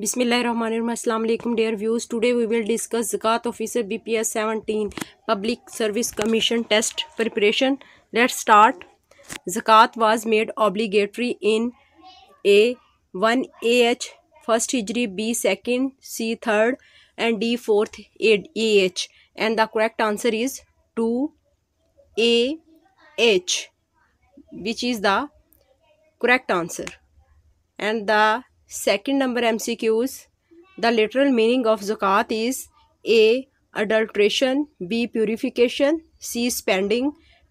Bismillahirrahmanirrahim. Dear viewers, today we will discuss Zakat Officer BPS 17 Public Service Commission Test Preparation. Let's start. Zakat was made obligatory in A. 1 AH 1st Hijri, B. 2nd, C. 3rd and D. 4th AH. And the correct answer is 2 AH which is the correct answer. And the second number MCQs the literal meaning of जुकात is A adulteration B purification C spending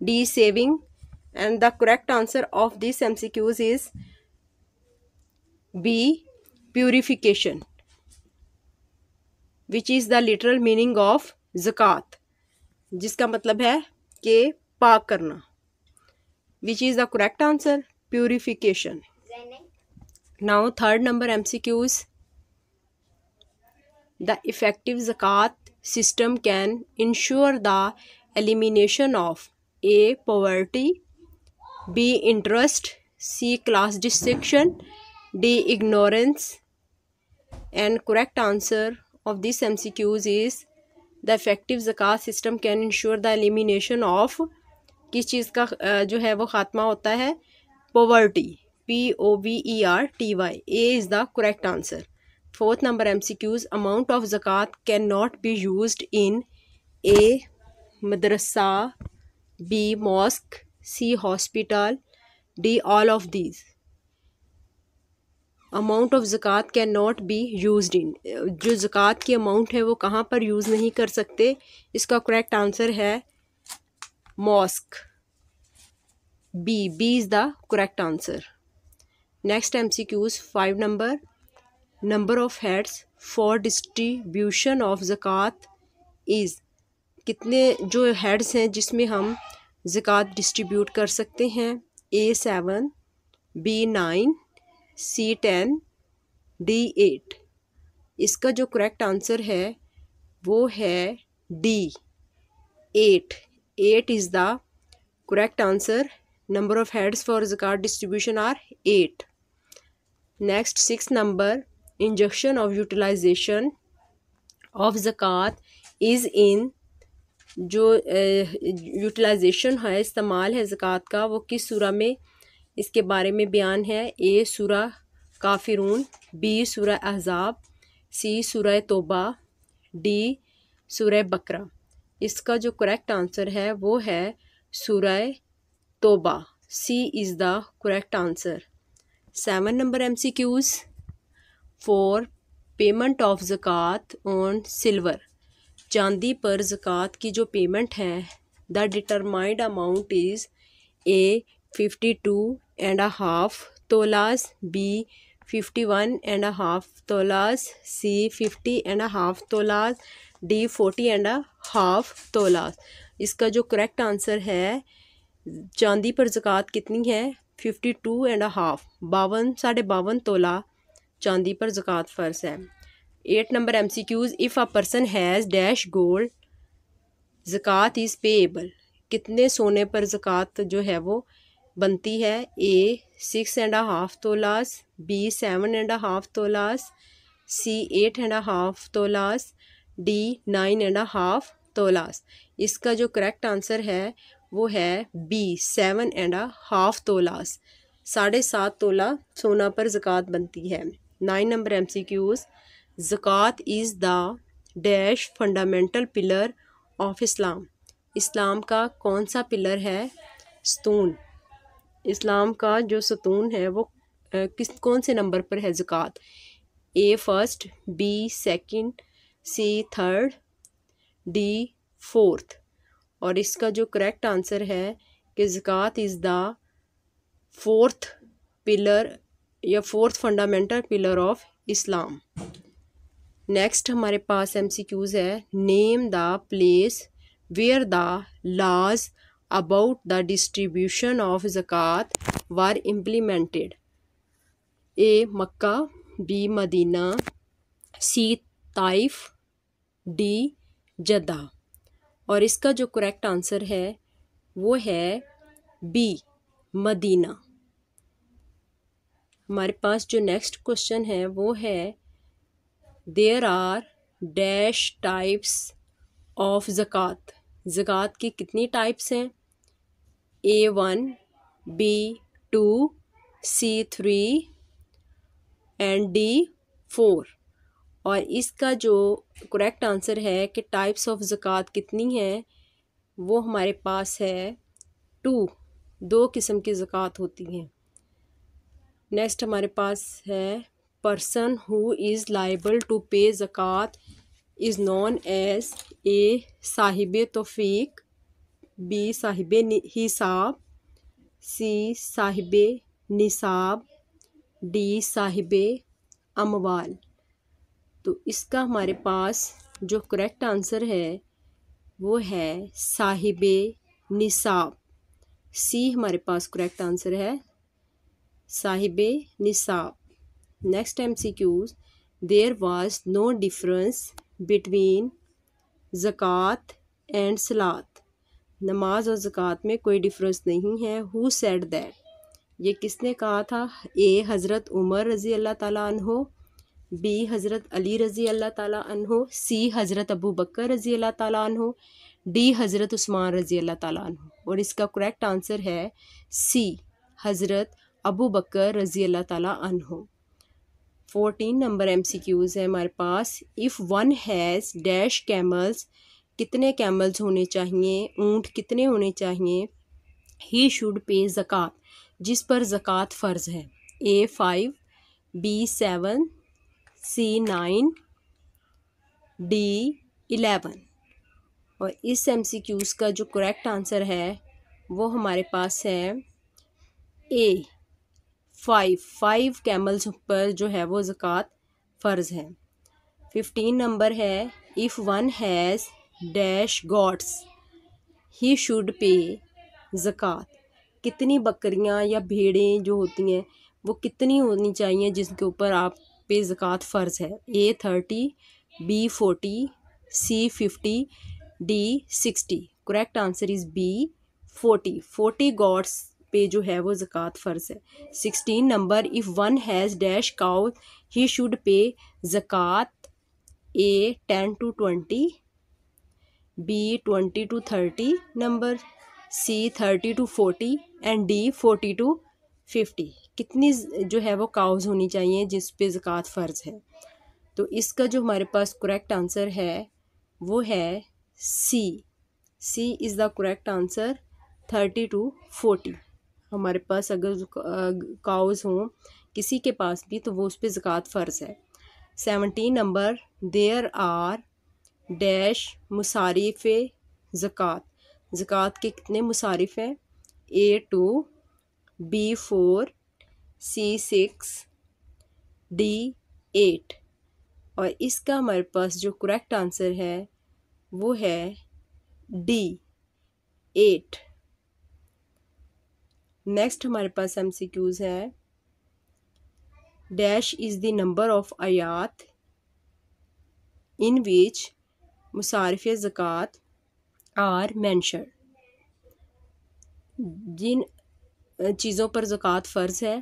D saving and the correct answer of this MCQs is B purification which is the literal meaning of जुकात जिसका मतलब है कि पाक करना which is the correct answer purification now third number M C Qs the effective जक़ात system can ensure the elimination of A poverty B interest C class distinction D ignorance and correct answer of this M C Qs is the effective जक़ात system can ensure the elimination of किस चीज़ का जो है वो ख़ात्मा होता है poverty P O V E R T Y A is the correct answer fourth number M C Qs amount of जक़ात can not be use in A मदरसा B mosque C hospital D all of these amount of जक़ात can not be use in जो जक़ात की amount है वो कहाँ पर यूज़ नहीं कर सकते इसका करेक्ट आंसर है मॉस्क B B is the correct answer next M C Qs five number number of heads for distribution of ज़क़़त इज़ कितने जो हेड्स हैं जिसमें हम ज़क़़त डिस्ट्रीब्यूट कर सकते हैं A seven B nine C ten D eight इसका जो करेक्ट आंसर है वो है D eight eight is the correct answer number of heads for zakat distribution are 8 next sixth number injection of utilization of zakat is in जो utilization uh, है इस्तेमाल है ज़क़़त का वो किस सूरा में इसके बारे में बयान है ए सूरा काफिरून बी सूरा अहज़ाब सी सूर तोबा डी सूर बकरा इसका जो करेक्ट आंसर है वो है सूर तोबा C is the correct answer seven number M C Qs for payment of zakat on silver चांदी पर जकवात की जो पेमेंट है the determined amount is A fifty two and a half tolas B fifty one and a half tolas C fifty and a half tolas D forty and a half tolas इसका जो correct answer है चांदी पर ज़क़़त कितनी है फिफ्टी टू एंड हाफ बावन साढ़े बावन तोला चांदी पर ज़क़़त फ़र्ज है eight number M C Qs if a person has dash gold ज़क़़त इज़ पेएबल कितने सोने पर ज़क़़त जो है वो बनती है A six and half tolas B seven and half tolas C eight and half tolas D nine and half tolas इसका जो करेक्ट आंसर है वो है B seven and a half tolas साढ़े सात तोला सोना पर ज़क़़त बनती है nine number M C Qs ज़क़़त is the dash fundamental pillar of Islam Islam का कौन सा पिलर है स्तून इस्लाम का जो सतून है वो किस कौन से नंबर पर है ज़क़़त A first B second C third D fourth और इसका जो करेक्ट आंसर है कि ज़क़़त इज़ द फोर्थ पिलर या fourth fundamental pillar of Islam next हमारे पास एम सी क्यूज़ है name the place where the laws about the distribution of ज़क़़त were implemented A Mecca B Medina C Taif D Jeddah और इसका जो correct answer है वो है बी मदीना हमारे पास जो नेक्स्ट क्वेश्चन है वो है there are dash types of ज़क़़त ज़क़़त की कितनी टाइप्स हैं A one B two C three and D four और इसका जो करेक्ट आंसर है कि टाइप्स ऑफ ज़क़़त कितनी हैं वो हमारे पास है टू दो किस्म की ज़क़़त होती हैं नेक्स्ट हमारे पास है person who is liable to pay ज़क़़त इज़ नॉन एज ए साहिब तोफ़ीक बी साहिब हिसाब सी साहिब निसाब डी साहिब अमवाल तो इसका हमारे पास जो करेक्ट आंसर है वो है साहिब निसाब सी हमारे पास करेक्ट आंसर है साहिब निसाब next M C Qs there was no difference between ज़क़़त एंड सलात नमाज और ज़क़़त में कोई डिफरेंस नहीं है हु सेड दैट ये किसने कहा था ए हज़रत उमर रज़ी अल्लाह ताला हो बी हज़रत अली रज़ी अल्लाह ताला अनहो सी हज़रत अबू बकर रज़ी अल्लाह ताला अनहो डी हज़रत उस्मान रज़ी अल्लाह ताला अनहो और इसका करेक्ट आंसर है सी हज़रत अबू बकर रज़ी अल्लाह ताला अनहो fourteen number M C Qs है हमारे पास if one has dash camels कितने कैमल्स होने चाहिए ऊँट कितने होने चाहिए ही शुड पे ज़क़़त जिस पर ज़क़़त फ़र्ज़ है A five B seven C nine D eleven और इस एम सी क्यूज़ का जो करेक्ट आंसर है वो हमारे पास है ए फाइव फाइव कैमल्स पर जो है वो ज़क़़त फ़र्ज़ है फिफ्टीन नंबर है if one has dash goats he should pay ज़क़़त कितनी बकरियां या भेड़ें जो होती हैं वो कितनी होनी चाहिए जिसके ऊपर आप पे ज़क़़त फ़र्ज़ है A thirty B forty C fifty D sixty correct answer is B forty forty goats पे जो है वो ज़क़़त फ़र्ज़ है sixteen number if one has dash cow he should pay ज़क़़त A ten to twenty B twenty to thirty number C thirty to forty and D forty to fifty कितनी जो है वो काउज़ होनी चाहिए जिस पे ज़क़़त फ़र्ज़ है तो इसका जो हमारे पास करेक्ट आंसर है वो है C C is the correct answer thirty to forty हमारे पास अगर काउज़ हों किसी के पास भी तो वो उस पर ज़क़़त फ़र्ज़ है seventeen number there are dash मुसारिफ ज़क़़त ज़क़़त के कितने मुसारिफ हैं A two B four C six D eight और इसका हमारे पास जो करेक्ट आंसर है वो है डी एट नेक्स्ट हमारे पास एम सी क्यूज़ है dash is the number of आयात इन विच मुसारफ ज़क़़त आर मैंशर जिन चीज़ों पर ज़क़़त फ़र्ज़ है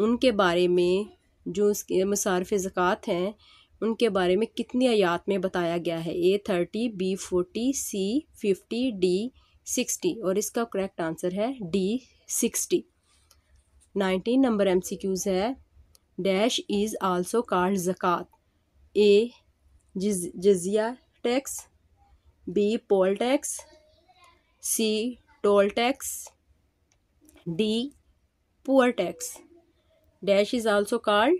उनके बारे में जो उसके मसारफ़ ज़क़़त हैं उनके बारे में कितनी आयात में बताया गया है A thirty B forty C fifty D sixty और इसका करेक्ट आंसर है D sixty nineteen number M C Qs है डैश इज़ आल्सो कार्ड ज़क़़त ए जजिया tax B poll tax C toll tax D poor tax dash is also called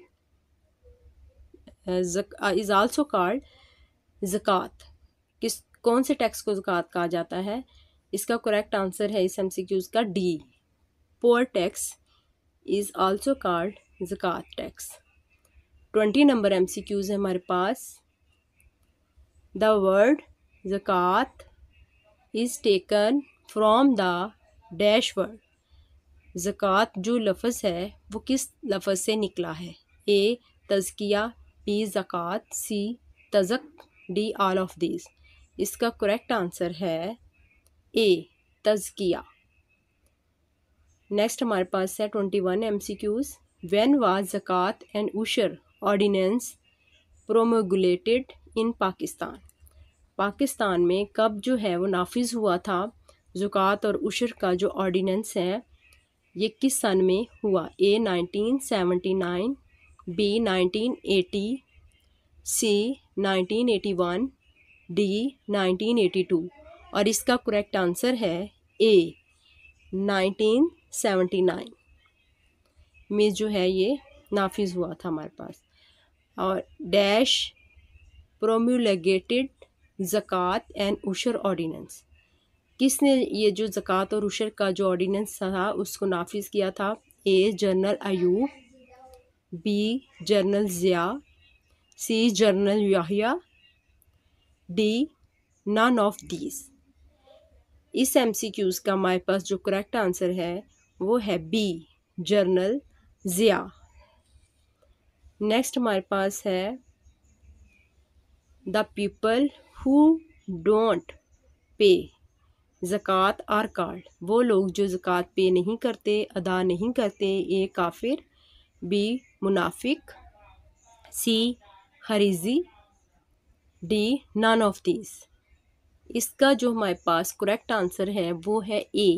is also called ज़क़़त किस कौन से tax को जक़ात कहा जाता है इसका करेक्ट आंसर है इस एम सी क्यूज़ का D poor tax is also called जक़ात tax twenty number M C Qs है हमारे पास द वर्ड ज़क़़त is taken from the dash word ज़क़़त जो लफज है वो किस लफज से निकला है ए तज़किया बी ज़क़़त सी तज़क डी आल ऑफ दिस इसका करेक्ट आंसर है ए तज़किया नेक्स्ट हमारे पास है twenty one M C Qs when was ज़क़़त and उशर ordinance promulgated in Pakistan Pakistan में कब जो है वो नाफिज हुआ था ज़क़़त और उशर का जो ऑर्डीनेंस है ये किस सन में हुआ ए 1979, बी 1980, सी 1981, डी 1982 और इसका करेक्ट आंसर है ए 1979 में जो है ये नाफिज हुआ था हमारे पास और डैश प्रोम्यूलेगेटेड ज़क़़त एंड उशर ऑर्डिनेंस किसने ये जो ज़क़़त और उशर का जो ऑर्डीनेंस था उसको नाफिज किया था A general Ayub B general Zia C general Yahya D none of these इस एम सी क्यूज़ का हमारे पास जो करेक्ट आंसर है वो है बी जनरल ज़िया नेक्स्ट हमारे पास है the people who don't pay ज़क़़त are card वो लोग जो ज़क़़त पे नहीं करते अदा नहीं करते ए काफिर बी मुनाफिक सी हरीजी डी नान ऑफ दिस इसका जो हमारे पास करेक्ट आंसर है वो है ए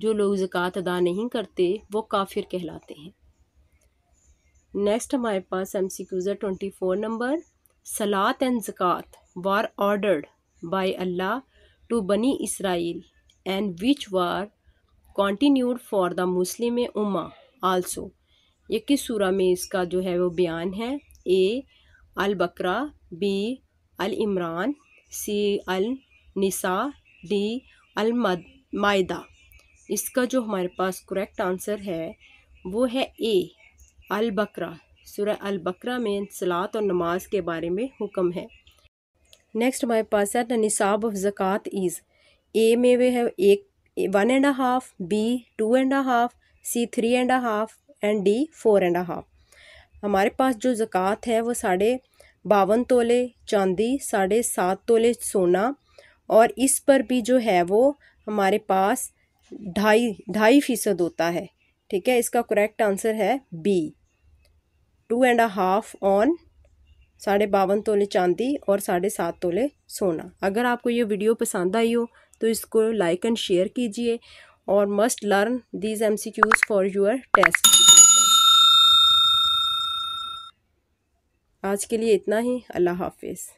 जो लोग ज़क़़त अदा नहीं करते वो काफिर कहलाते हैं नेक्स्ट हमारे पास M C Qs twenty four number सलात एंड ज़क़़त वार ऑर्डर्ड बाय अल्लाह बनी इसराइल and which were continued for the Muslim उमा आल्सो ये किस सूरा में इसका जो है वो बयान है ए अल बकरा बी अल इमरान सी अल निसा डी अल मायदा इसका जो हमारे पास करेक्ट आंसर है वो है ए अल बकरा सूर्य अल बकरा में सलात और नमाज के बारे में हुक्म है नेक्स्ट हमारे पास है निसाब ऑफ जक़ात इज़ ए में वे है एक one and half B two and half C three and half and D four and half हमारे पास जो जक़ात है वो साढ़े बावन तोले चांदी साढ़े सात तोले सोना और इस पर भी जो है वो हमारे पास ढाई ढाई फीसद होता है ठीक है इसका करेक्ट आंसर है B two and half on साढ़े बावन तोले चांदी और साढ़े सात तोले सोना अगर आपको ये वीडियो पसंद आई हो तो इसको लाइक एंड शेयर कीजिए और must learn these M C Qs for your test आज के लिए इतना ही अल्लाह हाफिज़